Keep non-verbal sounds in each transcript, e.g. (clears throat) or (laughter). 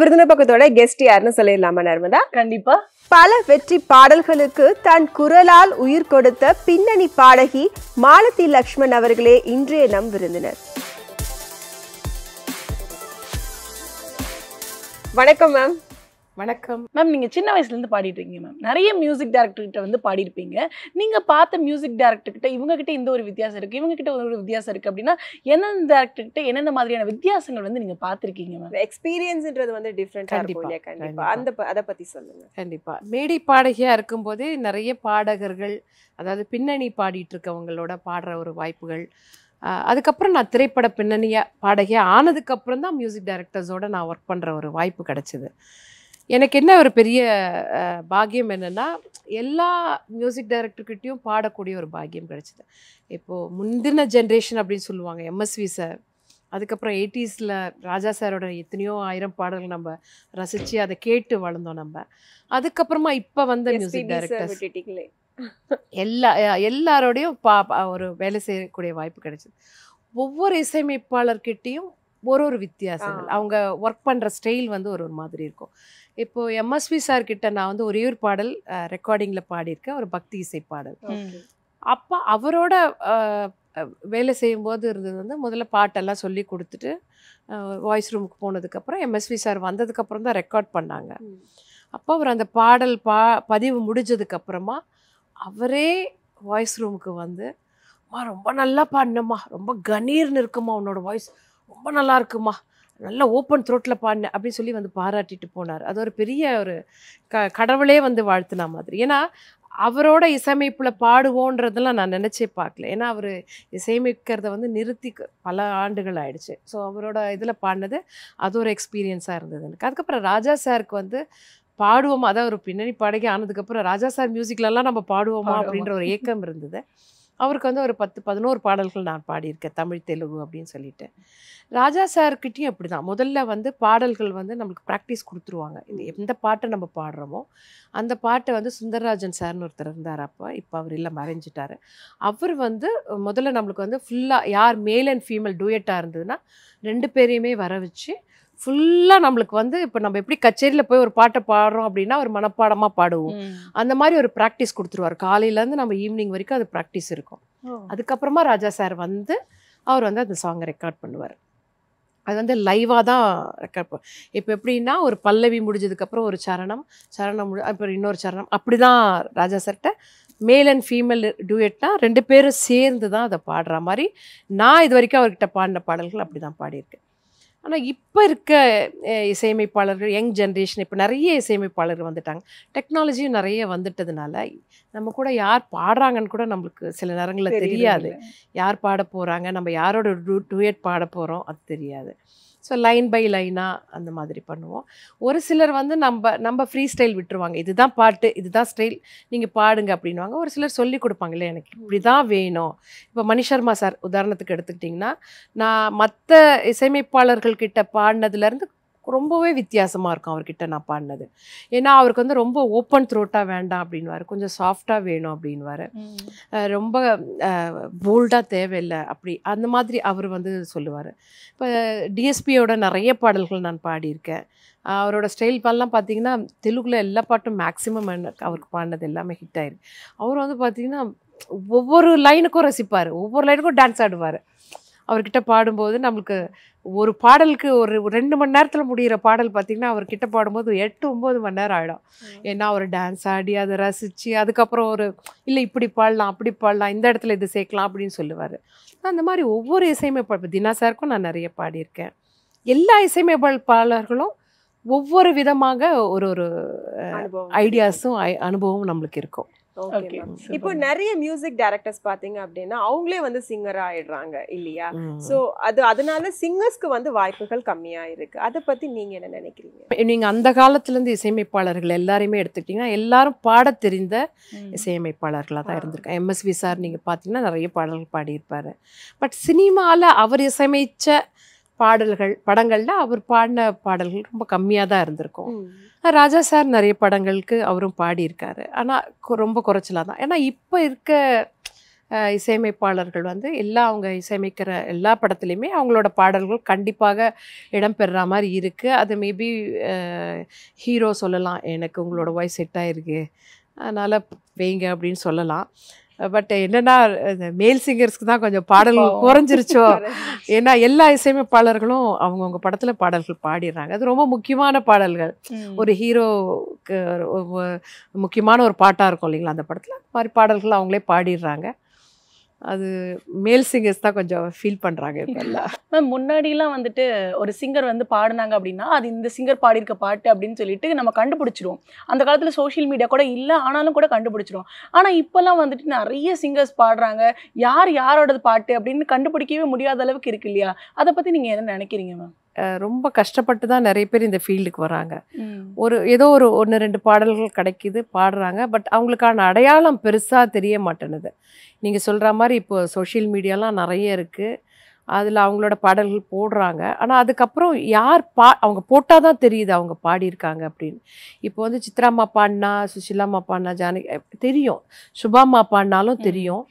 விருந்தினர் பக்கத்தோட கெஸ்ட் யாருன்னு சொல்லிடலாமா நர்மதா கண்டிப்பா பல வெற்றி பாடல்களுக்கு தன் குரலால் உயிர் கொடுத்த பின்னணி பாடகி மாலதி லக்ஷ்மண் அவர்களே இன்றைய நம் விருந்தினர் வணக்கம் மேம் வணக்கம் மேம் நீங்கள் சின்ன வயசுலேருந்து பாடிட்டு இருக்கீங்க மேம் நிறைய மியூசிக் டேரக்டர்கிட்ட வந்து பாடியிருப்பீங்க நீங்கள் பார்த்த மியூசிக் டேரக்டர்கிட்ட இவங்ககிட்ட இந்த ஒரு வித்தியாசம் இருக்குது இவங்ககிட்ட ஒரு வித்தியாசம் இருக்குது அப்படின்னா என்னென்ன டேரக்டர்கிட்ட என்னென்ன மாதிரியான வித்தியாசங்கள் வந்து நீங்கள் பார்த்துருக்கீங்க மேம் எக்ஸ்பீரியன்ஸ்ன்றது வந்து டிஃப்ரெண்ட் கண்டிப்பாக அந்த அதை பற்றி சொல்லுங்கள் கண்டிப்பாக மேடை பாடகியாக இருக்கும்போது நிறைய பாடகர்கள் அதாவது பின்னணி பாடிட்டு இருக்கவங்களோட பாடுற ஒரு வாய்ப்புகள் அதுக்கப்புறம் நான் திரைப்பட பின்னணியாக பாடகியாக ஆனதுக்கப்புறம் தான் மியூசிக் டைரக்டர்ஸோடு நான் ஒர்க் பண்ணுற ஒரு வாய்ப்பு கிடச்சிது எனக்கு என்ன ஒரு பெரிய பாக்கியம் என்னென்னா எல்லா மியூசிக் டைரக்டர்கிட்டையும் பாடக்கூடிய ஒரு பாக்கியம் கிடச்சிது இப்போது முந்தின ஜென்ரேஷன் அப்படின்னு சொல்லுவாங்க எம்எஸ்வி சார் அதுக்கப்புறம் எயிட்டிஸில் ராஜா சாரோட எத்தனையோ ஆயிரம் பாடல்கள் நம்ம ரசித்து அதை கேட்டு வளர்ந்தோம் நம்ம அதுக்கப்புறமா இப்போ வந்த மியூசிக் டைரக்டர்ஸ் எல்லா எல்லாரோடையும் பா ஒரு வேலை செய்யக்கூடிய வாய்ப்பு கிடைச்சிது ஒவ்வொரு இசையமைப்பாளர்கிட்டையும் ஒரு ஒரு வித்தியாசங்கள் அவங்க ஒர்க் பண்ணுற ஸ்டைல் வந்து ஒரு ஒரு மாதிரி இருக்கும் இப்போது எம்எஸ்வி சார் கிட்ட நான் வந்து ஒரே ஒரு பாடல் ரெக்கார்டிங்கில் பாடியிருக்கேன் ஒரு பக்தி இசை பாடல் அப்போ அவரோட வேலை செய்யும்போது இருந்தது வந்து முதல்ல பாட்டெல்லாம் சொல்லி கொடுத்துட்டு வாய்ஸ் ரூமுக்கு போனதுக்கப்புறம் எம்எஸ்வி சார் வந்ததுக்கப்புறம் தான் ரெக்கார்ட் பண்ணாங்க அப்போ அவர் அந்த பாடல் பா பதிவு முடிஞ்சதுக்கப்புறமா அவரே வாய்ஸ் ரூமுக்கு வந்து அம்மா ரொம்ப நல்லா பாடினம்மா ரொம்ப கணீர்னு இருக்குமா உன்னோட வாய்ஸ் ரொம்ப நல்லா இருக்குமா நல்ல ஓப்பன் த்ரோட்டில் பாடின அப்படின்னு சொல்லி வந்து பாராட்டிட்டு போனார் அது ஒரு பெரிய ஒரு க கடவுளே வந்து வாழ்த்துனா மாதிரி ஏன்னா அவரோட இசையமைப்பில் பாடுவோன்றதெல்லாம் நான் நினச்சே பார்க்கல ஏன்னா அவர் இசையமைக்கிறத வந்து நிறுத்தி பல ஆண்டுகள் ஆயிடுச்சு ஸோ அவரோட இதில் பாடினது அது ஒரு எக்ஸ்பீரியன்ஸாக இருந்தது எனக்கு அதுக்கப்புறம் ராஜா சாருக்கு வந்து பாடுவோமா அதான் ஒரு பின்னணி பாடகி ஆனதுக்கப்புறம் ராஜா சார் மியூசிக்லலாம் நம்ம பாடுவோமா அப்படின்ற ஒரு ஏக்கம் இருந்தது அவருக்கு வந்து ஒரு பத்து பதினோரு பாடல்கள் நான் பாடியிருக்கேன் தமிழ் தெலுங்கு அப்படின்னு சொல்லிட்டு ராஜா சார்கிட்டையும் அப்படி தான் முதல்ல வந்து பாடல்கள் வந்து நம்மளுக்கு ப்ராக்டிஸ் கொடுத்துருவாங்க இந்த எந்த பாட்டை நம்ம பாடுறோமோ அந்த பாட்டை வந்து சுந்தரராஜன் சார்னு ஒருத்தர் இருந்தார் அப்போ இப்போ அவர் இல்லை மறைஞ்சிட்டார் அவர் வந்து முதல்ல நம்மளுக்கு வந்து ஃபுல்லாக யார் மேல் அண்ட் ஃபீமேல் டூயட்டாக இருந்ததுன்னா ரெண்டு பேரையுமே வர வச்சு ஃபுல்லாக நம்மளுக்கு வந்து இப்போ நம்ம எப்படி கச்சேரியில் போய் ஒரு பாட்டை பாடுறோம் அப்படின்னா ஒரு மனப்பாடமாக பாடுவோம் அந்த மாதிரி ஒரு ப்ராக்டிஸ் கொடுத்துருவார் காலையிலேருந்து நம்ம ஈவினிங் வரைக்கும் அது ப்ராக்டிஸ் இருக்கும் அதுக்கப்புறமா ராஜா சார் வந்து அவர் வந்து அந்த சாங்கை ரெக்கார்ட் பண்ணுவார் அது வந்து லைவாக தான் ரெக்கார்ட் இப்போ எப்படின்னா ஒரு பல்லவி முடிஞ்சதுக்கப்புறம் ஒரு சரணம் சரணம் முடி அப்புறம் இன்னொரு சரணம் அப்படி தான் ராஜா சார்கிட்ட மேல் அண்ட் ஃபீமேல் டூயட்னா ரெண்டு பேரும் சேர்ந்து தான் அதை பாடுற மாதிரி நான் இது வரைக்கும் அவர்கிட்ட பாடின பாடல்கள் அப்படி தான் பாடியிருக்கேன் ஆனால் இப்போ இருக்க இசையமைப்பாளர்கள் யங் ஜென்ரேஷன் இப்போ நிறைய இசையமைப்பாளர்கள் வந்துட்டாங்க டெக்னாலஜியும் நிறைய வந்துட்டதுனால நம்ம கூட யார் பாடுறாங்கன்னு கூட நம்மளுக்கு சில நேரங்களில் தெரியாது யார் பாட போகிறாங்க நம்ம யாரோட டூ டூயட் பாட போகிறோம் அது தெரியாது ஸோ லைன் பை லைனாக அந்த மாதிரி பண்ணுவோம் ஒரு சிலர் வந்து நம்ம நம்ம ஃப்ரீ ஸ்டைல் விட்டுருவாங்க இதுதான் பாட்டு இதுதான் ஸ்டைல் நீங்கள் பாடுங்க அப்படின்வாங்க ஒரு சிலர் சொல்லி கொடுப்பாங்களே எனக்கு இப்படி தான் வேணும் இப்போ மணிஷர்மா சார் உதாரணத்துக்கு எடுத்துக்கிட்டிங்கன்னா நான் மற்ற இசையமைப்பாளர்கள்கிட்ட பாடினதுலேருந்து ரொம்பவே வித்தியாசமாக இருக்கும் அவர்கிட்ட நான் பாடினது ஏன்னா அவருக்கு வந்து ரொம்ப ஓப்பன் த்ரோட்டாக வேண்டாம் அப்படின்வாரு கொஞ்சம் சாஃப்டாக வேணும் அப்படின்வாரு ரொம்ப போல்டாக தேவையில்லை அப்படி அந்த மாதிரி அவர் வந்து சொல்லுவார் இப்போ டிஎஸ்பியோட நிறைய பாடல்கள் நான் பாடியிருக்கேன் அவரோட ஸ்டைல் பாடலாம் பார்த்தீங்கன்னா தெலுங்கில் எல்லா பாட்டும் மேக்ஸிமம் அவருக்கு பாடினது எல்லாமே ஹிட் ஆயிருக்கு அவர் வந்து பார்த்தீங்கன்னா ஒவ்வொரு லைனுக்கும் ரசிப்பார் ஒவ்வொரு லைனுக்கும் டான்ஸ் ஆடுவார் அவர்கிட்ட பாடும்போது நம்மளுக்கு ஒரு பாடலுக்கு ஒரு ரெண்டு மணி நேரத்தில் முடிகிற பாடல் பார்த்திங்கன்னா அவர்கிட்ட பாடும்போது எட்டு ஒம்பது மணி நேரம் ஆகிடும் ஏன்னா அவர் டான்ஸ் ஆடி அதை ரசித்து அதுக்கப்புறம் ஒரு இல்லை இப்படி பாடலாம் அப்படி பாடலாம் இந்த இடத்துல இது சேர்க்கலாம் அப்படின்னு சொல்லுவார் அந்த மாதிரி ஒவ்வொரு இசையமே இப்போ தினா சாருக்கும் நான் நிறைய பாடியிருக்கேன் எல்லா இசையமைப்பாளர்களும் ஒவ்வொரு விதமாக ஒரு ஒரு ஐடியாஸும் அனுபவமும் நம்மளுக்கு இருக்கும் ஓகே இப்போ நிறைய மியூசிக் டைரக்டர்ஸ் பாத்தீங்க அப்படின்னா அவங்களே வந்து சிங்கர் ஆயிடுறாங்க இல்லையா சோ அது அதனால சிங்கர்ஸ்க்கு வந்து வாய்ப்புகள் கம்மியா இருக்கு அதை பத்தி நீங்க என்ன நினைக்கிறீங்க நீங்க அந்த காலத்துல இருந்து இசையமைப்பாளர்கள் எல்லாரையுமே எடுத்துக்கிட்டீங்கன்னா எல்லாரும் பாட தெரிந்த இசையமைப்பாளர்களாக தான் இருந்திருக்காங்க எம்எஸ்வி சார் நீங்க பாத்தீங்கன்னா நிறைய பாடல்கள் பாடியிருப்பாரு பட் சினிமால அவர் இசையமைச்ச பாடல்கள் படங்களில் அவர் பாடின பாடல்கள் ரொம்ப கம்மியாக தான் இருந்திருக்கும் ராஜா சார் நிறைய படங்களுக்கு அவரும் பாடியிருக்காரு ஆனால் ரொம்ப குறைச்சலாக தான் ஏன்னா இப்போ இருக்க இசையமைப்பாளர்கள் வந்து எல்லா அவங்க இசையமைக்கிற எல்லா படத்துலையுமே அவங்களோட பாடல்கள் கண்டிப்பாக இடம்பெறுற மாதிரி இருக்குது அது மேபி ஹீரோ சொல்லலாம் எனக்கு உங்களோட வாய்ஸ் செட் ஆகிருக்கு அதனால் வைங்க அப்படின்னு சொல்லலாம் பட் என்னன்னா மேல் சிங்கர்ஸ்க்கு தான் கொஞ்சம் பாடல் குறைஞ்சிருச்சோ ஏன்னா எல்லா இசையமைப்பாளர்களும் அவங்கவுங்க படத்துல பாடல்கள் பாடிடுறாங்க அது ரொம்ப முக்கியமான பாடல்கள் ஒரு ஹீரோக்கு முக்கியமான ஒரு பாட்டா இருக்கும் இல்லைங்களா அந்த படத்துல மாதிரி பாடல்கள் அவங்களே பாடிடுறாங்க அது மேல் சிங்கர்ஸ் தான் கொஞ்சம் ஃபீல் பண்ணுறாங்க இப்போல்லாம் மேம் முன்னாடிலாம் வந்துட்டு ஒரு சிங்கர் வந்து பாடினாங்க அப்படின்னா அது இந்த சிங்கர் பாடியிருக்க பாட்டு அப்படின்னு சொல்லிட்டு நம்ம கண்டுபிடிச்சிருவோம் அந்த காலத்தில் சோஷியல் மீடியா கூட இல்லை ஆனாலும் கூட கண்டுபிடிச்சிருவோம் ஆனால் இப்போல்லாம் வந்துட்டு நிறைய சிங்கர்ஸ் பாடுறாங்க யார் யாரோடது பாட்டு அப்படின்னு கண்டுபிடிக்கவே முடியாத அளவுக்கு இருக்கு இல்லையா அதை பற்றி நீங்கள் என்ன நினைக்கிறீங்க மேம் ரொம்ப கஷ்டப்பட்டு தான் நிறைய பேர் இந்த ஃபீல்டுக்கு வராங்க ஒரு ஏதோ ஒரு ஒன்று ரெண்டு பாடல்கள் கிடைக்கிது பாடுறாங்க பட் அவங்களுக்கான அடையாளம் பெருசாக தெரிய மாட்டேனுது நீங்கள் சொல்கிற மாதிரி இப்போ சோஷியல் மீடியாலாம் நிறைய இருக்குது அதில் அவங்களோட பாடல்கள் போடுறாங்க ஆனால் அதுக்கப்புறம் யார் பா அவங்க போட்டால் தான் தெரியுது அவங்க பாடியிருக்காங்க அப்படின்னு இப்போ வந்து சித்ராம்மா பாடினா சுஷிலாமா பாடினா ஜானகி தெரியும் சுபாம்மா பாடினாலும் தெரியும்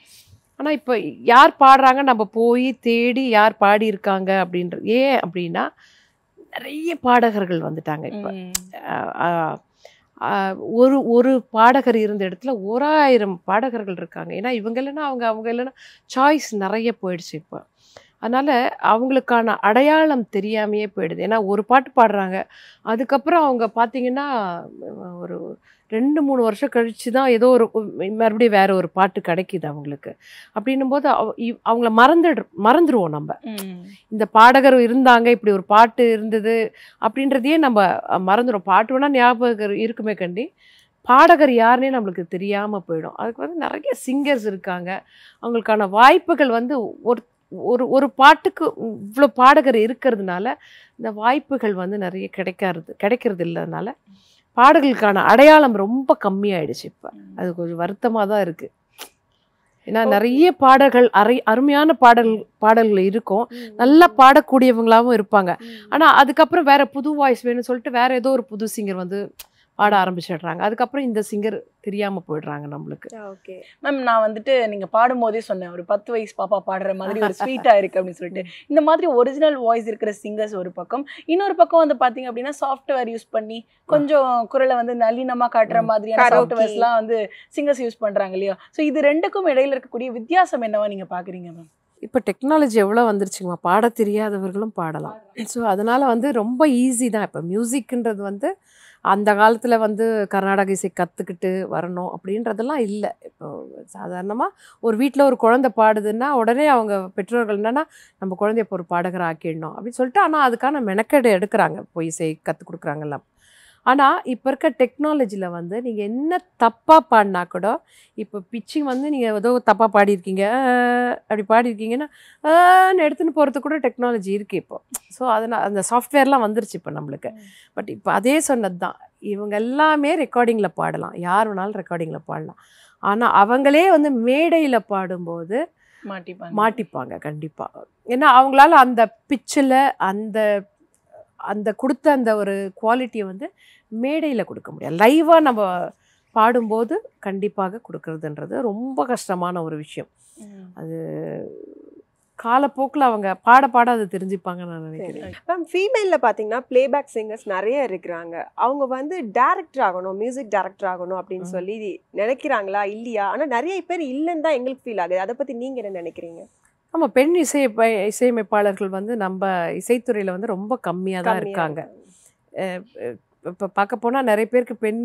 ஆனால் இப்போ யார் பாடுறாங்க நம்ம போய் தேடி யார் பாடியிருக்காங்க அப்படின்ற ஏன் அப்படின்னா நிறைய பாடகர்கள் வந்துட்டாங்க இப்போ ஒரு ஒரு பாடகர் இருந்த இடத்துல ஓராயிரம் பாடகர்கள் இருக்காங்க ஏன்னா இவங்க இல்லைன்னா அவங்க அவங்க இல்லைன்னா சாய்ஸ் நிறைய போயிடுச்சு இப்போ அதனால் அவங்களுக்கான அடையாளம் தெரியாமையே போயிடுது ஏன்னா ஒரு பாட்டு பாடுறாங்க அதுக்கப்புறம் அவங்க பார்த்திங்கன்னா ஒரு ரெண்டு மூணு வருஷம் கழித்து தான் ஏதோ ஒரு மறுபடியும் வேற ஒரு பாட்டு கிடைக்கிது அவங்களுக்கு அப்படின்னும் போது அவங்கள மறந்துடு மறந்துடுவோம் நம்ம இந்த பாடகர் இருந்தாங்க இப்படி ஒரு பாட்டு இருந்தது அப்படின்றதையே நம்ம மறந்துடும் பாட்டு வேணால் ஞாபகம் இருக்குமே கண்டி பாடகர் யாருன்னே நம்மளுக்கு தெரியாமல் போயிடும் அதுக்கு வந்து நிறைய சிங்கர்ஸ் இருக்காங்க அவங்களுக்கான வாய்ப்புகள் வந்து ஒரு ஒரு ஒரு பாட்டுக்கு இவ்வளோ பாடகர் இருக்கிறதுனால இந்த வாய்ப்புகள் வந்து நிறைய கிடைக்காது கிடைக்கிறது இல்லைனால பாடல்களுக்கான அடையாளம் ரொம்ப கம்மியாயிடுச்சு இப்போ அது கொஞ்சம் வருத்தமாக தான் இருக்கு ஏன்னா நிறைய பாடல்கள் அரை அருமையான பாடல் பாடல்கள் இருக்கும் நல்லா பாடக்கூடியவங்களாகவும் இருப்பாங்க ஆனால் அதுக்கப்புறம் வேற புது வாய்ஸ் வேணும்னு சொல்லிட்டு வேற ஏதோ ஒரு புது சிங்கர் வந்து ஆட ஆரம்பிச்சிடுறாங்க அதுக்கப்புறம் இந்த சிங்கர் தெரியாமல் போயிடுறாங்க நம்மளுக்கு ஓகே மேம் நான் வந்துட்டு நீங்கள் பாடும்போதே சொன்னேன் ஒரு பத்து வயசு பாப்பா பாடுற மாதிரி ஒரு ஸ்வீட்டாக இருக்குது அப்படின்னு சொல்லிட்டு (laughs) இந்த மாதிரி ஒரிஜினல் வாய்ஸ் இருக்கிற சிங்கர்ஸ் ஒரு பக்கம் இன்னொரு பக்கம் வந்து பார்த்தீங்க அப்படின்னா சாஃப்ட்வேர் யூஸ் பண்ணி கொஞ்சம் குரலை வந்து நளினமாக காட்டுற மாதிரியான சாஃப்ட்வேர்ஸ்லாம் வந்து சிங்கர்ஸ் யூஸ் பண்ணுறாங்க இல்லையா ஸோ இது ரெண்டுக்கும் இடையில் இருக்கக்கூடிய வித்தியாசம் என்னவா நீங்கள் பார்க்குறீங்க மேம் இப்போ டெக்னாலஜி எவ்வளோ வந்துருச்சுங்கம்மா பாட தெரியாதவர்களும் பாடலாம் ஸோ அதனால் வந்து ரொம்ப ஈஸி தான் இப்போ மியூசிக்ன்றது வந்து அந்த காலத்தில் வந்து கர்நாடக இசை கற்றுக்கிட்டு வரணும் அப்படின்றதெல்லாம் இல்லை இப்போ சாதாரணமாக ஒரு வீட்டில் ஒரு குழந்தை பாடுதுன்னா உடனே அவங்க பெற்றோர்கள் என்னென்னா நம்ம குழந்தைய இப்போ ஒரு பாடகர் ஆக்கிடணும் அப்படின்னு சொல்லிட்டு ஆனால் அதுக்கான மெனக்கெடு எடுக்கிறாங்க இப்போ இசை கற்றுக் கொடுக்குறாங்கல்லாம் ஆனால் இப்போ இருக்க டெக்னாலஜியில் வந்து நீங்கள் என்ன தப்பாக பாடினா கூட இப்போ பிச்சிங் வந்து நீங்கள் ஏதோ தப்பாக பாடியிருக்கீங்க அப்படி பாடியிருக்கீங்கன்னா எடுத்துன்னு போகிறது கூட டெக்னாலஜி இருக்குது இப்போ ஸோ அதனால் அந்த சாஃப்ட்வேர்லாம் வந்துருச்சு இப்போ நம்மளுக்கு பட் இப்போ அதே சொன்னது தான் இவங்க எல்லாமே ரெக்கார்டிங்கில் பாடலாம் யார் வேணாலும் ரெக்கார்டிங்கில் பாடலாம் ஆனால் அவங்களே வந்து மேடையில் பாடும்போது மாட்டிப்பாங்க மாட்டிப்பாங்க கண்டிப்பாக ஏன்னா அவங்களால அந்த பிச்சில் அந்த அந்த கொடுத்த அந்த ஒரு குவாலிட்டியை வந்து மேடையில் கொடுக்க முடியாது லைவாக நம்ம பாடும்போது கண்டிப்பாக கொடுக்கறதுன்றது ரொம்ப கஷ்டமான ஒரு விஷயம் அது காலப்போக்கில் அவங்க பாட பாட அதை தெரிஞ்சுப்பாங்க நான் நினைக்கிறேன் மேம் ஃபீமேலில் பார்த்தீங்கன்னா பிளேபேக் சிங்கர்ஸ் நிறைய இருக்கிறாங்க அவங்க வந்து டேரக்டர் ஆகணும் மியூசிக் டேரக்டர் ஆகணும் அப்படின்னு சொல்லி நினைக்கிறாங்களா இல்லையா ஆனால் நிறைய பேர் இல்லைன்னு தான் எங்களுக்கு ஃபீல் ஆகுது அதை பற்றி நீங்கள் என்ன நினைக்கிறீங்க ஆமாம் பெண் இசை இசையமைப்பாளர்கள் வந்து நம்ம இசைத்துறையில் வந்து ரொம்ப கம்மியாக தான் இருக்காங்க இப்போ பார்க்க போனால் நிறைய பேருக்கு பெண்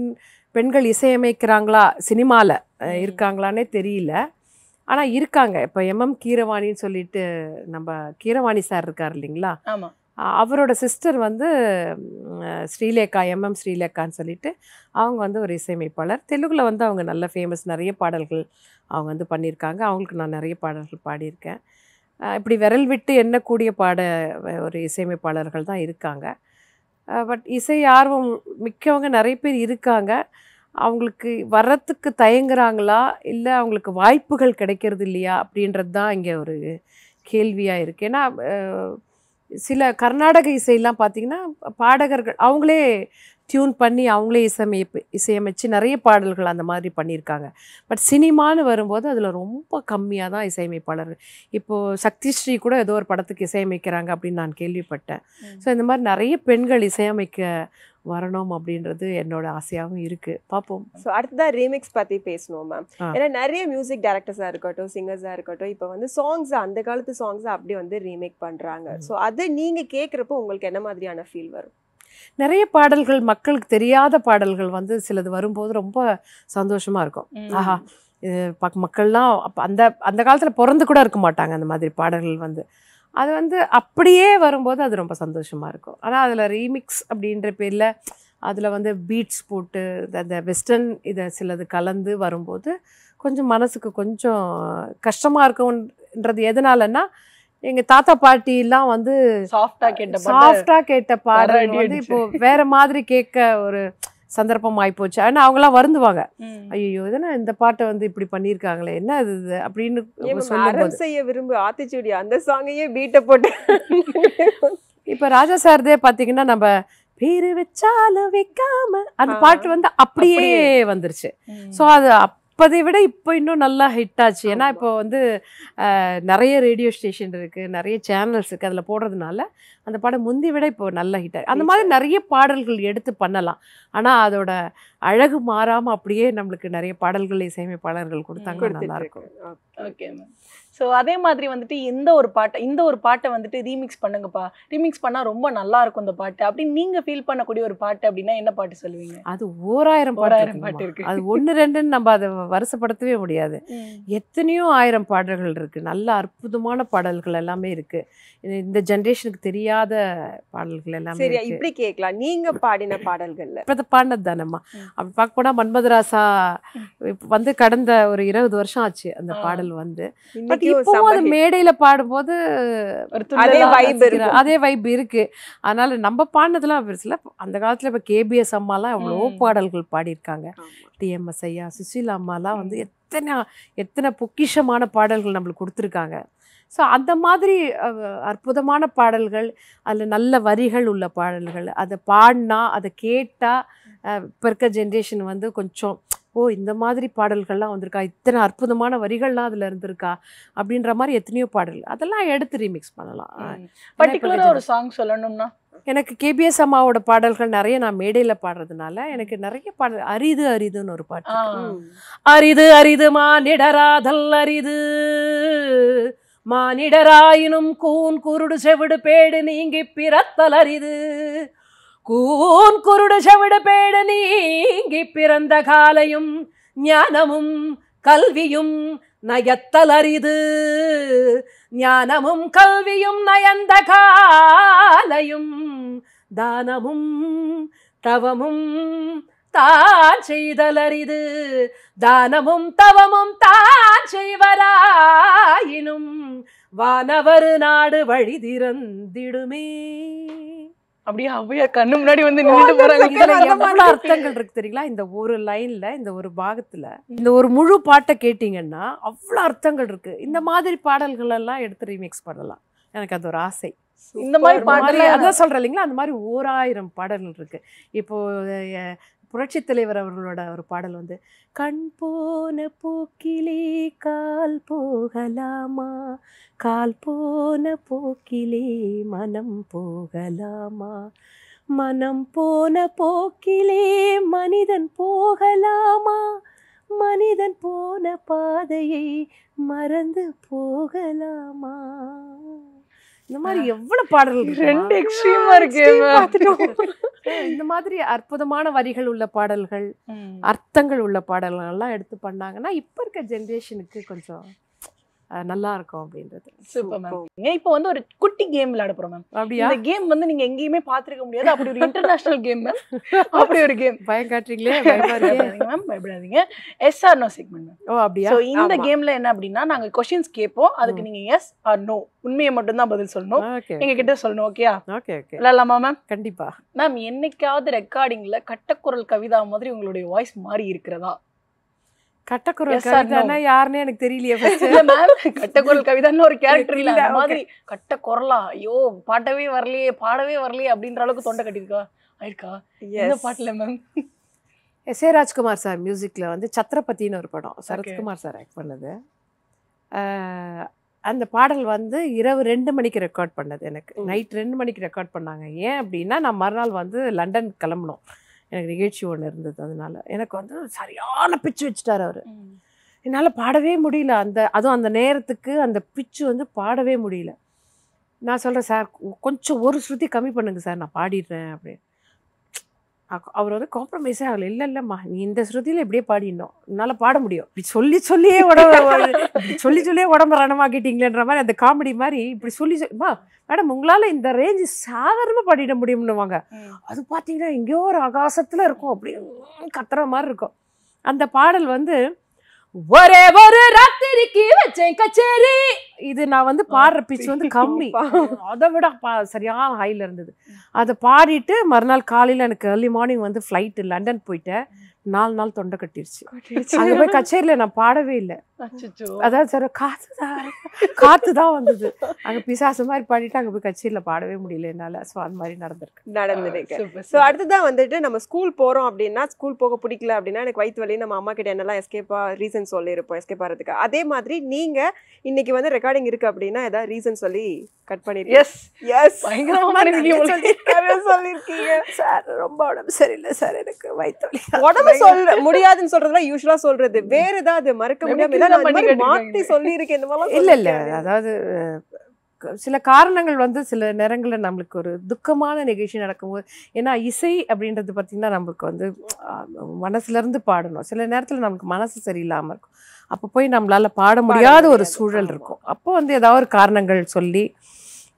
பெண்கள் இசையமைக்கிறாங்களா சினிமாவில் இருக்காங்களான்னே தெரியல ஆனால் இருக்காங்க இப்போ எம்எம் கீரவாணின்னு சொல்லிட்டு நம்ம கீரவாணி சார் இருக்கார் இல்லைங்களா ஆமாம் அவரோட சிஸ்டர் வந்து ஸ்ரீலேகா எம்எம் ஸ்ரீலேகான்னு சொல்லிட்டு அவங்க வந்து ஒரு இசையமைப்பாளர் தெலுங்கில் வந்து அவங்க நல்ல ஃபேமஸ் நிறைய பாடல்கள் அவங்க வந்து பண்ணியிருக்காங்க அவங்களுக்கு நான் நிறைய பாடல்கள் பாடியிருக்கேன் இப்படி விரல் விட்டு எண்ணக்கூடிய பாட ஒரு இசையமைப்பாளர்கள் தான் இருக்காங்க பட் இசை ஆர்வம் மிக்கவங்க நிறைய பேர் இருக்காங்க அவங்களுக்கு வர்றதுக்கு தயங்குறாங்களா இல்லை அவங்களுக்கு வாய்ப்புகள் கிடைக்கிறது இல்லையா அப்படின்றது தான் இங்கே ஒரு கேள்வியாக இருக்குது ஏன்னா சில கர்நாடக இசையெல்லாம் பார்த்தீங்கன்னா பாடகர்கள் அவங்களே டியூன் பண்ணி அவங்களே இசையமைப்பு இசையமைச்சு நிறைய பாடல்கள் அந்த மாதிரி பண்ணியிருக்காங்க பட் சினிமான்னு வரும்போது அதில் ரொம்ப கம்மியாக தான் இசையமைப்பாளர்கள் இப்போது சக்தி ஸ்ரீ கூட ஏதோ ஒரு படத்துக்கு இசையமைக்கிறாங்க அப்படின்னு நான் கேள்விப்பட்டேன் ஸோ இந்த மாதிரி நிறைய பெண்கள் இசையமைக்க வரணும் அப்படின்றது என்னோட ஆசையாகவும் இருக்குது பார்ப்போம் ஸோ அடுத்ததான் ரீமிக்ஸ் பற்றி பேசணும் மேம் ஏன்னா நிறைய மியூசிக் டேரக்டர்ஸாக இருக்கட்டும் சிங்கர்ஸாக இருக்கட்டும் இப்போ வந்து சாங்ஸ் அந்த காலத்து சாங்ஸை அப்படி வந்து ரீமேக் பண்ணுறாங்க ஸோ அதை நீங்கள் கேட்குறப்போ உங்களுக்கு என்ன மாதிரியான ஃபீல் வரும் நிறைய பாடல்கள் மக்களுக்கு தெரியாத பாடல்கள் வந்து சிலது வரும்போது ரொம்ப சந்தோஷமாக இருக்கும் ஆஹா மக்கள்லாம் அந்த அந்த காலத்தில் பிறந்து கூட இருக்க மாட்டாங்க அந்த மாதிரி பாடல்கள் வந்து அது வந்து அப்படியே வரும்போது அது ரொம்ப சந்தோஷமாக இருக்கும் ஆனால் அதில் ரீமிக்ஸ் அப்படின்ற பேரில் அதில் வந்து பீட்ஸ் போட்டு அந்த வெஸ்டர்ன் இதை சிலது கலந்து வரும்போது கொஞ்சம் மனசுக்கு கொஞ்சம் கஷ்டமாக இருக்கும்ன்றது எதனாலன்னா எங்கள் தாத்தா பாட்டிலாம் வந்து சாஃப்டாக கேட்ட சாஃப்டாக கேட்ட பாடல் வந்து இப்போது வேறு மாதிரி கேட்க ஒரு சந்தர்ப்பம் ஆகிப்போச்சு ஆனால் அவங்களாம் வருந்துவாங்க ஐயோ இதனா இந்த பாட்டை வந்து இப்படி பண்ணியிருக்காங்களே என்ன அது அப்படின்னு செய்ய விரும்பு ஆத்திச்சூடி அந்த சாங்கையே பீட்டை போட்டு இப்போ ராஜா சார்தே பார்த்தீங்கன்னா நம்ம பேரு வச்சாலும் வைக்காம அந்த பாட்டு வந்து அப்படியே வந்துருச்சு ஸோ அது அப் இப்போதை விட இப்போ இன்னும் நல்லா ஹிட் ஆச்சு ஏன்னா இப்போ வந்து நிறைய ரேடியோ ஸ்டேஷன் இருக்குது நிறைய சேனல்ஸ் இருக்குது அதில் போடுறதுனால அந்த பாடம் முந்தி விட இப்போ நல்லா ஹிட் ஆகும் அந்த மாதிரி நிறைய பாடல்கள் எடுத்து பண்ணலாம் ஆனால் அதோட அழகு மாறாமல் அப்படியே நம்மளுக்கு நிறைய பாடல்கள் இசையமைப்பாளர்கள் கொடுத்தாங்க நல்லாயிருக்கும் ஓகே மேம் ஸோ அதே மாதிரி வந்துட்டு இந்த ஒரு பாட்டை இந்த ஒரு பாட்டை வந்துட்டு ரீமிக்ஸ் பண்ணுங்கப்பா ரீமிக்ஸ் பண்ணால் ரொம்ப நல்லா இருக்கும் இந்த பாட்டு அப்படின்னு நீங்கள் ஃபீல் பண்ணக்கூடிய ஒரு பாட்டு அப்படின்னா என்ன பாட்டு சொல்லுவீங்க அது ஓராயிரம் ஓராயிரம் பாட்டு இருக்கு அது ஒன்று ரெண்டுன்னு நம்ம அதை வருஷப்படுத்தவே முடியாது எத்தனையோ ஆயிரம் பாடல்கள் இருக்குது நல்ல அற்புதமான பாடல்கள் எல்லாமே இருக்குது இந்த ஜென்ரேஷனுக்கு தெரியாத பாடல்கள் எல்லாமே இப்படி கேட்கலாம் நீங்கள் பாடின பாடல்கள் இப்போ பாடினது தானம்மா அப்படி பார்க்க போனால் மன்மதராசா வந்து கடந்த ஒரு இருபது வருஷம் ஆச்சு அந்த பாடல் வந்து பத்தி இப்பவும் அது மேடையில பாடும்போது அதே வைப் இருக்கு அதே வைப் இருக்கு அதனால நம்ம பாடினதுலாம் பெருசுல அந்த காலத்துல இப்ப கேபிஎஸ் அம்மாலாம் எவ்வளவு பாடல்கள் பாடியிருக்காங்க டிஎம்எஸ் ஐயா சுசீலா அம்மாலாம் வந்து எத்தனை எத்தனை பொக்கிஷமான பாடல்கள் நம்மளுக்கு கொடுத்துருக்காங்க ஸோ அந்த மாதிரி அற்புதமான பாடல்கள் அதில் நல்ல வரிகள் உள்ள பாடல்கள் அதை பாடினா அதை கேட்டால் இப்போ இருக்க ஜென்ரேஷன் வந்து கொஞ்சம் ஓ இந்த மாதிரி பாடல்கள்லாம் வந்திருக்கா இத்தனை அற்புதமான வரிகள்லாம் அதில் இருந்திருக்கா அப்படின்ற மாதிரி எத்தனையோ பாடல் அதெல்லாம் எடுத்து ரீமிக்ஸ் பண்ணலாம் பர்டிகுலராக ஒரு சாங் சொல்லணும்னா எனக்கு கேபிஎஸ் அம்மாவோட பாடல்கள் நிறைய நான் மேடையில் பாடுறதுனால எனக்கு நிறைய பாடல் அரிது அரிதுன்னு ஒரு பாட்டு அரிது அரிது மானிடராதல் அரிது மானிடராயினும் கூன் குருடு செவிடு பேடு நீங்கி பிறத்தல் அரிது கூன் குருடு செவிடு பேடு நீங்கி பிறந்த காலையும் ஞானமும் கல்வியும் நயத்தல் அரிது ஞானமும் கல்வியும் நயந்த காலையும் தானமும் தவமும் தான் செய்தல் அரிது தானமும் தவமும் தான் செய்வராயினும் வானவர் நாடு வழிதிறந்திடுமே அப்படியே ஔவையார் கண்ணு முன்னாடி வந்து நின்றுட்டு போறாங்க அர்த்தங்கள் இருக்கு தெரியுங்களா இந்த ஒரு லைன்ல இந்த ஒரு பாகத்துல இந்த ஒரு முழு பாட்டை கேட்டீங்கன்னா அவ்வளோ அர்த்தங்கள் இருக்கு இந்த மாதிரி பாடல்கள் எல்லாம் எடுத்து ரீமிக்ஸ் பண்ணலாம் எனக்கு அது ஒரு ஆசை இந்த மாதிரி பாடல்கள் அதான் சொல்றேன் இல்லைங்களா அந்த மாதிரி ஓராயிரம் பாடல்கள் இருக்கு இப்போ புரட்சி தலைவர் அவர்களோட ஒரு பாடல் வந்து கண் போன போக்கிலே கால் போகலாமா கால் போன போக்கிலே மனம் போகலாமா மனம் போன போக்கிலே மனிதன் போகலாமா மனிதன் போன பாதையை மறந்து போகலாமா இந்த மாதிரி எவ்வளவு பாடல்கள் ரெண்டு எக்ஸ்ட்ரீமா இருக்கு இந்த மாதிரி அற்புதமான வரிகள் உள்ள பாடல்கள் அர்த்தங்கள் உள்ள பாடல்கள் எல்லாம் எடுத்து பண்ணாங்கன்னா இப்ப இருக்க ஜென்ரேஷனுக்கு கொஞ்சம் நல்லா இருக்கும் அப்படின்றது சூப்பர் மேம் இப்போ வந்து ஒரு குட்டி கேம் விளையாட போறோம் மேம் அப்படியா இந்த கேம் வந்து நீங்க எங்கேயுமே பாத்துருக்க முடியாது அப்படி ஒரு இன்டர்நேஷனல் (laughs) கேம் மேம் அப்படி ஒரு கேம் பயம் காட்டுறீங்களே மேம் பயப்படாதீங்க yes are no segment ma'am oh அப்படியா இந்த கேம்ல என்ன அப்படின்னா நாங்க கொஸ்டின்ஸ் கேட்போம் அதுக்கு நீங்க எஸ் ஆர் நோ உண்மையை மட்டும் தான் பதில் சொல்லணும் எங்க கிட்ட சொல்லணும் ஓகேயா ஓகே ஓகே இல்லாமா மேம் கண்டிப்பா மேம் என்னைக்காவது ரெக்கார்டிங்ல கட்டக்குரல் கவிதா மாதிரி உங்களுடைய வாய்ஸ் மாறி இருக்கிறதா கட்டக்குரல் கவிதானா யாருன்னு எனக்கு தெரியலையே இல்ல மேம் கட்டக்குரல் கவிதான்னு ஒரு கேரக்டர் இல்ல அந்த மாதிரி கட்ட குரலா ஐயோ பாட்டவே வரலையே பாடவே வரலையே அப்படின்ற அளவுக்கு தொண்டை கட்டிருக்கா ஆயிருக்கா இந்த பாட்டுல ma'am S A Rajkumar sir மியூசிக்கில் வந்து சத்ரபத்தின்னு ஒரு படம் சரத்குமார் சார் ஆக்ட் பண்ணது அந்த பாடல் வந்து இரவு ரெண்டு மணிக்கு ரெக்கார்ட் பண்ணது எனக்கு நைட் ரெண்டு மணிக்கு ரெக்கார்ட் பண்ணாங்க ஏன் அப்படின்னா நான் மறுநாள் வந்து லண்டன் கிளம்பணும் எனக்கு நிகழ்ச்சி ஒன்று இருந்தது அதனால் எனக்கு வந்து சரியான பிச்சு வச்சுட்டார் அவர் என்னால் பாடவே முடியல அந்த அதுவும் அந்த நேரத்துக்கு அந்த பிச்சு வந்து பாடவே முடியல நான் சொல்கிறேன் சார் கொஞ்சம் ஒரு ஸ்ருதி கம்மி பண்ணுங்கள் சார் நான் பாடிடுறேன் அப்படின்னு அவர் வந்து காம்ப்ரமைஸே ஆகலை இல்லை இல்லைம்மா நீ இந்த ஸ்ருதியில் இப்படியே பாடிடணும் என்னால் பாட முடியும் இப்படி சொல்லி சொல்லியே உடம்பு சொல்லி சொல்லியே உடம்பு ரணமாக்கிட்டீங்களேன்ற மாதிரி அந்த காமெடி மாதிரி இப்படி சொல்லி சொல்லிமா மேடம் உங்களால் இந்த ரேஞ்சு சாதாரணமாக பாடிட முடியும்னுவாங்க அது பார்த்தீங்கன்னா எங்கேயோ ஒரு ஆகாசத்தில் இருக்கும் அப்படியே கத்துற மாதிரி இருக்கும் அந்த பாடல் வந்து ஒரே ஒரு ராத்திரிக்கு வச்சேன் கச்சேரி இது நான் வந்து பாடுற பிச்சு வந்து கம்மி அதை விட பா சரியான ஹையில் இருந்தது அதை பாடிட்டு மறுநாள் காலையில் எனக்கு ஏர்லி மார்னிங் வந்து ஃப்ளைட்டு லண்டன் போயிட்டேன் நாலு நாள் தொண்டை கட்டிருச்சு அங்கே போய் கச்சேரியில் நான் பாடவே இல்லை அதான் சார் காற்று தான் காற்று தான் வந்தது அங்கே பிசாசு மாதிரி பாடிட்டு அங்கே போய் கச்சேரியில் பாடவே முடியல என்னால் ஸோ அது மாதிரி நடந்திருக்கு நடந்திருக்கு ஸோ அடுத்ததான் வந்துட்டு நம்ம ஸ்கூல் போகிறோம் அப்படின்னா ஸ்கூல் போக பிடிக்கல அப்படின்னா எனக்கு வயிற்று வலி நம்ம அம்மா கிட்ட என்னெல்லாம் எஸ்கேப்பாக ரீசன் சொல்லியிருப்போம் எஸ்கேப் ஆகிறதுக்கு அதே மாதிரி நீங்கள் இன்னைக்கு வந்து ரெக்கார்டிங் இருக்குது அப்படின்னா ஏதாவது ரீசன் சொல்லி கட் பண்ணிருக்கீங்க எஸ் எஸ் (laughs) சொல்லியிருக்கீங்க சார் ரொம்ப உடம்பு சரியில்லை சார் எனக்கு வயிற்று வலி உடம்பு சொல்ற சொல்றது மறக்க இல்ல இல்ல அதாவது சில காரணங்கள் வந்து சில நேரங்களில் நம்மளுக்கு ஒரு துக்கமான நிகழ்ச்சி நடக்கும்போது ஏன்னா இசை அப்படின்றது பார்த்திங்கன்னா நமக்கு வந்து மனசுலேருந்து பாடணும் சில நேரத்தில் நமக்கு மனசு சரியில்லாமல் இருக்கும் அப்போ போய் நம்மளால் பாட முடியாத ஒரு சூழல் இருக்கும் அப்போ வந்து ஏதாவது ஒரு காரணங்கள் சொல்லி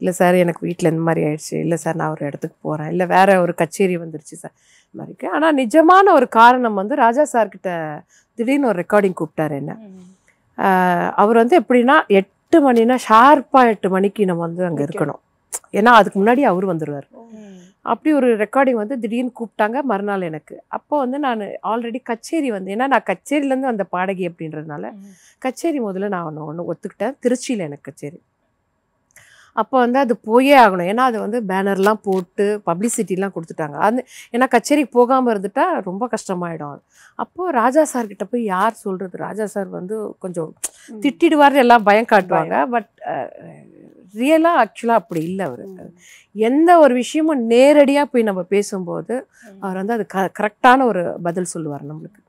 இல்லை சார் எனக்கு வீட்டில் இந்த மாதிரி ஆயிடுச்சு இல்லை சார் நான் ஒரு இடத்துக்கு போகிறேன் இல்லை வேறு ஒரு கச்சேரி வந்துருச்சு சார் மாதிரி ஆனால் நிஜமான ஒரு காரணம் வந்து ராஜா சார்கிட்ட திடீர்னு ஒரு ரெக்கார்டிங் கூப்பிட்டாரு என்ன அவர் வந்து எப்படின்னா எட்டு மணினா ஷார்ப்பாக எட்டு மணிக்கு நம்ம வந்து அங்கே இருக்கணும் ஏன்னா அதுக்கு முன்னாடி அவர் வந்துடுவார் அப்படி ஒரு ரெக்கார்டிங் வந்து திடீர்னு கூப்பிட்டாங்க மறுநாள் எனக்கு அப்போ வந்து நான் ஆல்ரெடி கச்சேரி வந்து ஏன்னா நான் கச்சேரியிலேருந்து வந்த பாடகி அப்படின்றதுனால கச்சேரி முதல்ல நான் ஒன்று ஒன்று ஒத்துக்கிட்டேன் திருச்சியில் எனக்கு கச்சேரி அப்போ வந்து அது போயே ஆகணும் ஏன்னா அது வந்து பேனர்லாம் போட்டு பப்ளிசிட்டிலாம் கொடுத்துட்டாங்க அந்த ஏன்னா கச்சேரிக்கு போகாமல் இருந்துட்டால் ரொம்ப கஷ்டமாயிடும் அது அப்போது ராஜா சார்கிட்ட போய் யார் சொல்கிறது ராஜா சார் வந்து கொஞ்சம் திட்டிடுவார் எல்லாம் பயம் காட்டுவாங்க பட் ரியலாக ஆக்சுவலாக அப்படி இல்லை அவர் எந்த ஒரு விஷயமும் நேரடியாக போய் நம்ம பேசும்போது அவர் வந்து அது க கரெக்டான ஒரு பதில் சொல்லுவார் நம்மளுக்கு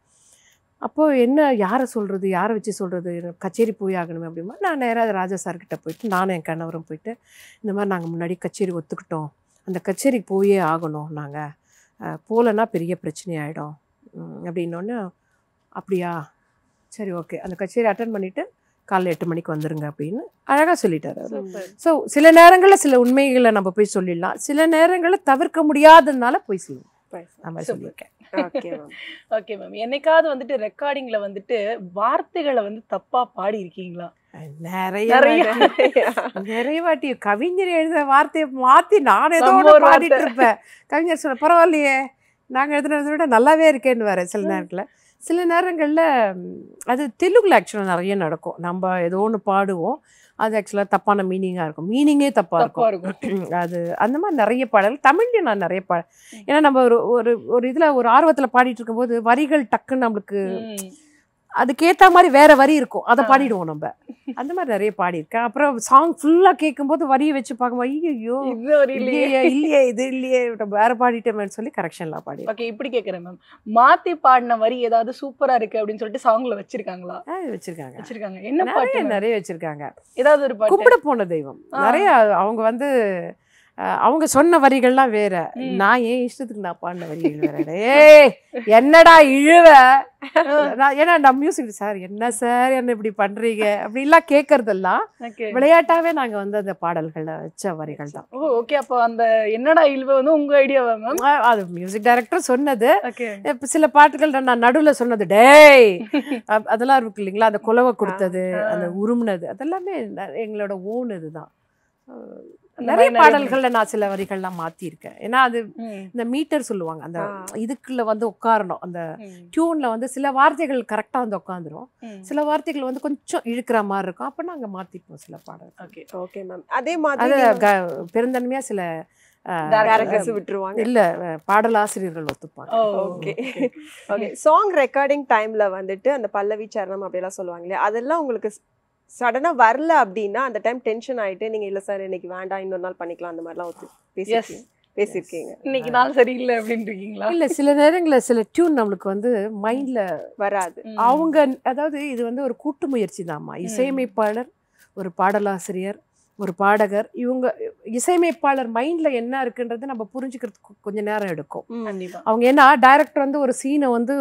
அப்போது என்ன யாரை சொல்கிறது யாரை வச்சு சொல்கிறது கச்சேரி போய் ஆகணுமே அப்படிமா நான் நேராக ராஜா சார்கிட்ட போயிட்டு நானும் என் கணவரும் போயிட்டு இந்த மாதிரி நாங்கள் முன்னாடி கச்சேரி ஒத்துக்கிட்டோம் அந்த கச்சேரிக்கு போயே ஆகணும் நாங்கள் போகலன்னா பெரிய பிரச்சனையாயிடும் அப்படின்னோடனே அப்படியா சரி ஓகே அந்த கச்சேரி அட்டன் பண்ணிவிட்டு காலைல எட்டு மணிக்கு வந்துடுங்க அப்படின்னு அழகாக சொல்லிட்டார் அவர் ஸோ சில நேரங்களில் சில உண்மைகளை நம்ம போய் சொல்லிடலாம் சில நேரங்களில் தவிர்க்க முடியாததுனால போய் சொல்லுவோம் நான் சொல்லியிருக்கேன் (laughs) ஓகே மேம் என்னைக்காவது வந்துட்டு ரெக்கார்டிங்ல வந்துட்டு வார்த்தைகளை வந்து தப்பா பாடி இருக்கீங்களா நிறைய நிறைய வாட்டி கவிஞர் எழுத வார்த்தையை மாத்தி நான் ஏதோ பாடிட்டு இருப்பேன் கவிஞர் சொல்ல பரவாயில்லையே நாங்கள் எழுதுனதை விட நல்லாவே இருக்கேன்னு வர சில நேரத்தில் சில நேரங்களில் அது தெலுங்கில் ஆக்சுவலாக நிறைய நடக்கும் நம்ம ஏதோ ஒன்று பாடுவோம் அது ஆக்சுவலாக தப்பான மீனிங்காக இருக்கும் மீனிங்கே தப்பாக இருக்கும் (clears throat) அது அந்த மாதிரி நிறைய பாடல் தமிழ்லையும் நான் நிறைய பாட ஏன்னா நம்ம ஒரு ஒரு ஒரு இதில் ஒரு ஆர்வத்தில் பாடிட்டு இருக்கும்போது வரிகள் டக்குன்னு நம்மளுக்கு அதுக்கேற்ற மாதிரி வேற வரி இருக்கும் அதை பாடிடுவோம் நம்ம அந்த மாதிரி நிறைய பாடியிருக்கேன் அப்புறம் சாங் ஃபுல்லாக கேட்கும்போது வரியை வச்சு பார்க்கும்போது ஐயோ இல்லையே இல்லையே இது இல்லையே நம்ம வேற பாடிட்டோமேனு சொல்லி கரெக்ஷன்லாம் பாடி ஓகே இப்படி கேட்குறேன் மேம் மாற்றி பாடின வரி ஏதாவது சூப்பராக இருக்குது அப்படின்னு சொல்லிட்டு சாங்கில் வச்சிருக்காங்களா வச்சிருக்காங்க வச்சிருக்காங்க என்ன பாட்டு நிறைய வச்சிருக்காங்க ஏதாவது ஒரு கும்பிட போன தெய்வம் நிறைய அவங்க வந்து அவங்க சொன்ன வரிகள்லாம் வேற நான் ஏன் இஷ்டத்துக்கு நான் பாடின வரிகள் வேற (laughs) என்னடா இழுவ நான் ஏன்னா நான் மியூசிக் சார் என்ன சார் என்ன இப்படி பண்றீங்க அப்படிலாம் கேட்கறதெல்லாம் விளையாட்டாவே நாங்க வந்து அந்த பாடல்களை வச்ச வரிகள் தான் ஓகே அப்போ அந்த என்னடா இழுவ வந்து உங்க ஐடியாவா மேம் அது மியூசிக் டைரக்டர் சொன்னது சில பாட்டுகள் நான் நடுவில் சொன்னது டேய் (laughs) அதெல்லாம் இருக்கு இல்லைங்களா அந்த குலவை கொடுத்தது அந்த உருமுனது அதெல்லாமே எங்களோட ஓன் இதுதான் நிறைய பாடல்கள்ல நான் சில வரிகள்லாம் மாத்திருக்கேன் ஏன்னா அது இந்த மீட்டர் சொல்லுவாங்க அந்த இதுக்குள்ள வந்து உட்காரணும் அந்த டியூன்ல வந்து சில வார்த்தைகள் கரெக்டா வந்து உட்காந்துரும் சில வார்த்தைகள் வந்து கொஞ்சம் இழுக்கிற மாதிரி இருக்கும் அப்ப நாங்க மாத்திப்போம் சில பாடல் ஓகே ஓகே மேம் அதே மாதிரி பெருந்தன்மையா சில விட்டுருவாங்க இல்ல பாடல் ஆசிரியர்கள் ஒத்துப்பாங்க ஓகே ஓகே சாங் ரெக்கார்டிங் டைம்ல வந்துட்டு அந்த பல்லவி சரணம் அப்படியெல்லாம் சொல்லுவாங்களே அதெல்லாம் உங்களுக்கு சடனாக வரல அப்படின்னா அந்த டைம் டென்ஷன் ஆகிட்டு நீங்கள் இல்லை சார் இன்னைக்கு வேண்டாம் இன்னொரு நாள் பண்ணிக்கலாம் அந்த மாதிரிலாம் ஒத்து பேசியிருக்கீங்க இன்னைக்கு நாள் சரியில்லை அப்படின்னு இருக்கீங்களா இல்லை சில நேரங்களில் சில டியூன் நம்மளுக்கு வந்து மைண்டில் வராது அவங்க அதாவது இது வந்து ஒரு கூட்டு முயற்சி தான்மா இசையமைப்பாளர் ஒரு பாடலாசிரியர் ஒரு பாடகர் இவங்க இசையமைப்பாளர் மைண்டில் என்ன இருக்குன்றது நம்ம புரிஞ்சுக்கிறதுக்கு கொஞ்சம் நேரம் எடுக்கும் அவங்க ஏன்னா டைரக்டர் வந்து ஒரு சீனை வந்து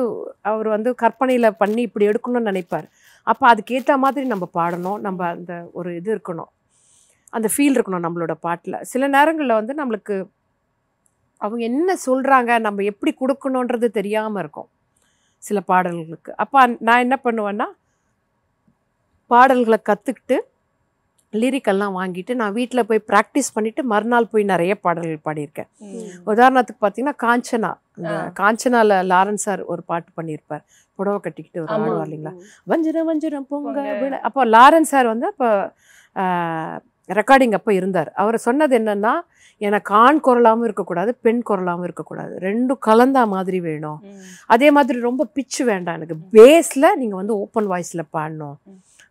அவர் வந்து கற்பனையில் பண்ணி இப்படி எடுக்கணும்னு நினைப்பார் அப்போ அதுக்கேற்ற மாதிரி நம்ம பாடணும் நம்ம அந்த ஒரு இது இருக்கணும் அந்த ஃபீல் இருக்கணும் நம்மளோட பாட்டில் சில நேரங்களில் வந்து நம்மளுக்கு அவங்க என்ன சொல்கிறாங்க நம்ம எப்படி கொடுக்கணுன்றது தெரியாமல் இருக்கும் சில பாடல்களுக்கு அப்போ நான் என்ன பண்ணுவேன்னா பாடல்களை கற்றுக்கிட்டு லிரிக்கெல்லாம் வாங்கிட்டு நான் வீட்டில் போய் ப்ராக்டிஸ் பண்ணிவிட்டு மறுநாள் போய் நிறைய பாடல்கள் பாடியிருக்கேன் உதாரணத்துக்கு பார்த்தீங்கன்னா காஞ்சனா அந்த காஞ்சனால லாரன்ஸ் சார் ஒரு பாட்டு பண்ணியிருப்பார் புடவை கட்டிக்கிட்டு ஒரு ஆடுவார் இல்லைங்களா வஞ்சிரம் வஞ்சிரம் பொங்க விட அப்போ லாரன்ஸ் சார் வந்து அப்போ ரெக்கார்டிங் அப்போ இருந்தார் அவர் சொன்னது என்னென்னா எனக்கு ஆண் குரலாகவும் இருக்கக்கூடாது பெண் குரலாகவும் இருக்கக்கூடாது ரெண்டும் கலந்தா மாதிரி வேணும் அதே மாதிரி ரொம்ப பிச்சு வேண்டாம் எனக்கு பேஸில் நீங்கள் வந்து ஓப்பன் வாய்ஸில் பாடணும்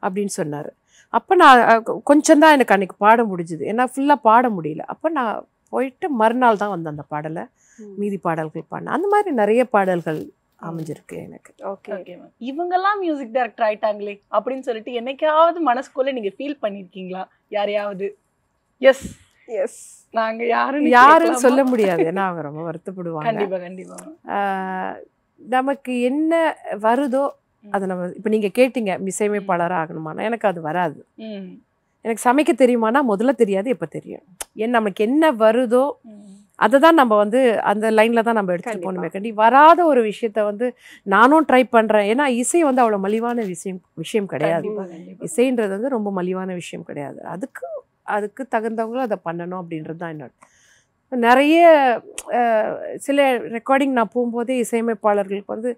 அப்படின்னு சொன்னார் அப்போ நான் கொஞ்சம் தான் எனக்கு அன்றைக்கி பாட முடிஞ்சுது ஏன்னா ஃபுல்லாக பாட முடியல அப்போ நான் போயிட்டு மறுநாள் தான் வந்தேன் அந்த பாடலை மீதி பாடல்கள் பாடினேன் அந்த மாதிரி நிறைய பாடல்கள் அமைஞ்சிருக்கு எனக்கு ஓகே இவங்கெல்லாம் மியூசிக் டைரக்டர் ஆயிட்டாங்களே அப்படின்னு சொல்லிட்டு என்னைக்காவது மனசுக்குள்ளே நீங்கள் ஃபீல் பண்ணியிருக்கீங்களா யாரையாவது எஸ் எஸ் நாங்கள் யாரும் யாரும் சொல்ல முடியாது ஏன்னா அவங்க ரொம்ப வருத்தப்படுவாங்க கண்டிப்பாக கண்டிப்பாக நமக்கு என்ன வருதோ அதை நம்ம இப்போ நீங்கள் கேட்டீங்க இசையமைப்பாளராக ஆகணுமானா எனக்கு அது வராது எனக்கு சமைக்க தெரியுமானா முதல்ல தெரியாது இப்போ தெரியும் ஏன் நமக்கு என்ன வருதோ அதை தான் நம்ம வந்து அந்த லைனில் தான் நம்ம எடுத்துகிட்டு போகணுமே கண்டி வராத ஒரு விஷயத்த வந்து நானும் ட்ரை பண்ணுறேன் ஏன்னா இசை வந்து அவ்வளோ மலிவான விஷயம் விஷயம் கிடையாது இசைன்றது வந்து ரொம்ப மலிவான விஷயம் கிடையாது அதுக்கு அதுக்கு தகுந்தவங்களும் அதை பண்ணணும் அப்படின்றது தான் என்னோட நிறைய சில ரெக்கார்டிங் நான் போகும்போதே இசையமைப்பாளர்களுக்கு வந்து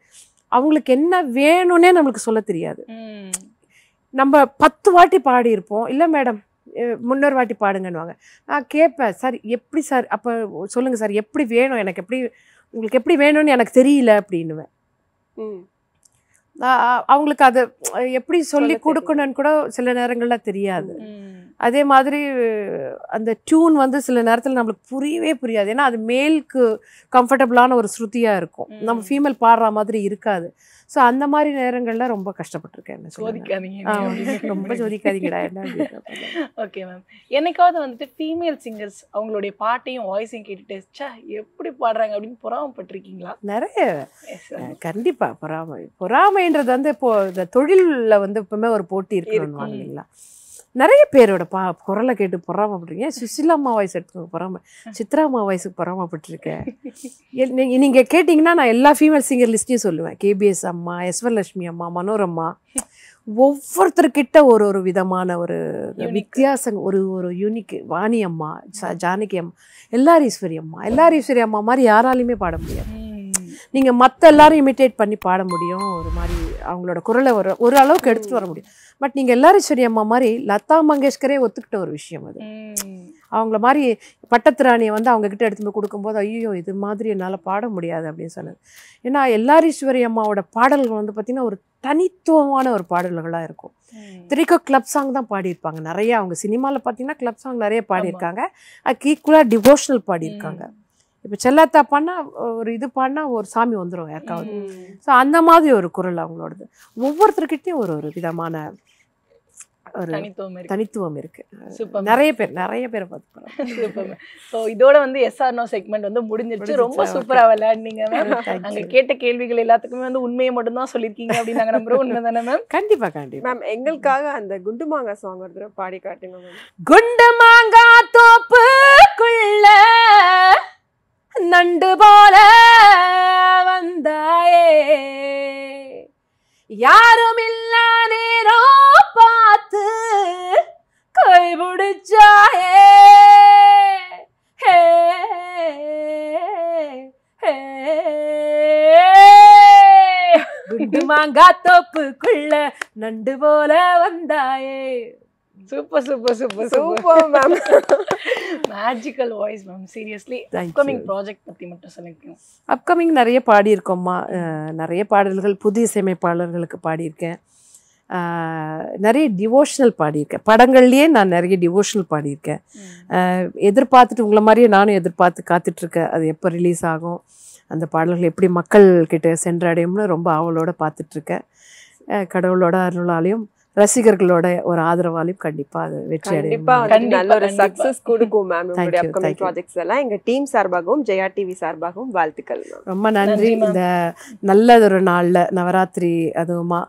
அவங்களுக்கு என்ன வேணும்னே நம்மளுக்கு சொல்ல தெரியாது நம்ம பத்து வாட்டி பாடியிருப்போம் இல்லை மேடம் முன்னொரு வாட்டி பாடுங்கன்னுவாங்க நான் கேட்பேன் சார் எப்படி சார் அப்போ சொல்லுங்கள் சார் எப்படி வேணும் எனக்கு எப்படி உங்களுக்கு எப்படி வேணும்னு எனக்கு தெரியல அப்படின்னுவேன் அவங்களுக்கு அதை எப்படி சொல்லி கொடுக்கணும்னு கூட சில நேரங்களில் தெரியாது அதே மாதிரி அந்த டியூன் வந்து சில நேரத்தில் நம்மளுக்கு புரியவே புரியாது ஏன்னா அது மேலுக்கு கம்ஃபர்டபுளான ஒரு ஸ்ருதியாக இருக்கும் நம்ம ஃபீமேல் பாடுற மாதிரி இருக்காது ஸோ அந்த மாதிரி நேரங்களில் ரொம்ப கஷ்டப்பட்டிருக்கேன் சோதிக்காதீங்க (laughs) ரொம்ப சோதிக்காதீங்கடா என்ன ஓகே மேம் என்னைக்காவது வந்துட்டு ஃபீமேல் சிங்கர்ஸ் அவங்களுடைய பாட்டையும் வாய்ஸையும் கேட்டுட்டு சா எப்படி பாடுறாங்க அப்படின்னு பொறாமப்பட்டிருக்கீங்களா நிறைய கண்டிப்பாக பொறாமை பொறாமைன்றது வந்து இப்போ இந்த தொழிலில் வந்து எப்பவுமே ஒரு போட்டி இருக்கணும் இல்லைங்களா நிறைய பேரோட பா குரலை கேட்டு சுசிலா அம்மா வாய்ஸ் எடுத்துக்கோங்க பொறாம அம்மா வாய்ஸுக்கு பொறாமப்பட்டிருக்கேன் நீங்கள் கேட்டிங்கன்னா நான் எல்லா ஃபீமேல் சிங்கர் லிஸ்ட்டையும் சொல்லுவேன் கேபிஎஸ் அம்மா எஸ்வரலட்சுமி அம்மா மனோரம்மா ஒவ்வொருத்தர்கிட்ட ஒரு ஒரு விதமான ஒரு வித்தியாசம் ஒரு ஒரு யூனிக் வாணி அம்மா ஜானகி அம்மா எல்லாரீஸ்வரி அம்மா எல்லாரீஸ்வரி அம்மா மாதிரி யாராலையுமே பாட முடியாது நீங்கள் மற்ற எல்லாரும் இமிட்டேட் பண்ணி பாட முடியும் ஒரு மாதிரி அவங்களோட குரலை ஒரு ஒரு அளவுக்கு எடுத்துகிட்டு வர முடியும் பட் நீங்கள் எல்லாரும் சரி அம்மா மாதிரி லதா மங்கேஷ்கரே ஒத்துக்கிட்ட ஒரு விஷயம் அது அவங்கள மாதிரி பட்டத்திராணியை வந்து அவங்க கிட்ட எடுத்து போய் கொடுக்கும்போது ஐயோ இது மாதிரி என்னால் பாட முடியாது அப்படின்னு சொன்னது ஏன்னா எல்லாரீஸ்வரி அம்மாவோட பாடல்கள் வந்து பார்த்திங்கன்னா ஒரு தனித்துவமான ஒரு பாடல்களாக இருக்கும் இத்தனைக்கும் கிளப் சாங் தான் பாடியிருப்பாங்க நிறைய அவங்க சினிமாவில் பார்த்தீங்கன்னா கிளப் சாங் நிறைய பாடியிருக்காங்க அதுக்கு ஈக்குவலாக டிவோஷனல் பாடியிருக்காங்க இப்போ செல்லாத்தா பண்ணால் ஒரு இது பண்ணால் ஒரு சாமி வந்துடும் யாருக்காவது ஸோ அந்த மாதிரி ஒரு குரல் அவங்களோடது ஒவ்வொருத்தருக்கிட்டையும் ஒரு ஒரு விதமான ஒரு தனித்துவம் இருக்கு சூப்பர் நிறைய பேர் நிறைய பேர் பார்த்துக்கிறோம் ஸோ இதோட வந்து எஸ்ஆர்னோ செக்மெண்ட் வந்து முடிஞ்சிருச்சு ரொம்ப சூப்பராக விளையாடுனீங்க மேம் நாங்கள் கேட்ட கேள்விகள் எல்லாத்துக்குமே வந்து உண்மையை மட்டும்தான் சொல்லியிருக்கீங்க அப்படின்னு நாங்கள் நம்புறோம் உண்மை தானே மேம் கண்டிப்பாக கண்டிப்பாக மேம் எங்களுக்காக அந்த குண்டு மாங்கா சாங் ஒரு தடவை பாடி காட்டுங்க மேம் குண்டு மாங்கா தோப்புக்குள்ள நண்டு போல வந்தாயே யாரும் இல்ல நேரோ பார்த்து கைபிடிச்சாயே மாங்கா தோப்புக்குள்ள நண்டு போல வந்தாயே super super super super ma'am magical voice ma'am seriously upcoming project பற்றி மட்டும் சொல்லிக்கணும் அப்கமிங் நிறைய பாடியிருக்கோம்மா நிறைய பாடல்கள் புதிய இசையமைப்பாளர்களுக்கு பாடியிருக்கேன் நிறைய டிவோஷனல் பாடியிருக்கேன் படங்கள்லேயே நான் நிறைய டிவோஷனல் பாடியிருக்கேன் எதிர்பார்த்துட்டு உங்களை மாதிரியே நானும் எதிர்பார்த்து காத்துட்ருக்கேன் அது எப்போ ரிலீஸ் ஆகும் அந்த பாடல்கள் எப்படி மக்கள்கிட்ட சென்றடையும்னு ரொம்ப ஆவலோடு பார்த்துட்ருக்கேன் கடவுளோட அருளாலையும் ரசிகர்களோட ஒரு ஆதரவாலையும் கண்டிப்பா அது வெற்றி கண்டிப்பா நல்ல ஒரு கொடுக்கும் மேம் உங்களுடைய அப்கமிங் ப்ராஜெக்ட்ஸ் எல்லாம் எங்க டீம் சார்பாகவும் ஜெயா டிவி சார்பாகவும் வாழ்த்துக்கள் ரொம்ப நன்றி இந்த நல்லதொரு நாள்ல நவராத்திரி அதுவுமா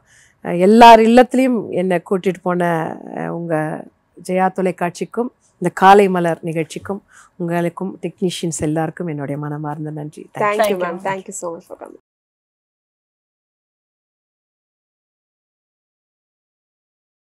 எல்லார் இல்லத்துலேயும் என்னை கூட்டிட்டு போன உங்க ஜெயா தொலைக்காட்சிக்கும் இந்த காலை மலர் நிகழ்ச்சிக்கும் உங்களுக்கும் டெக்னீஷியன்ஸ் எல்லாருக்கும் என்னுடைய மனமார்ந்த நன்றி thank you ma'am thank you so much for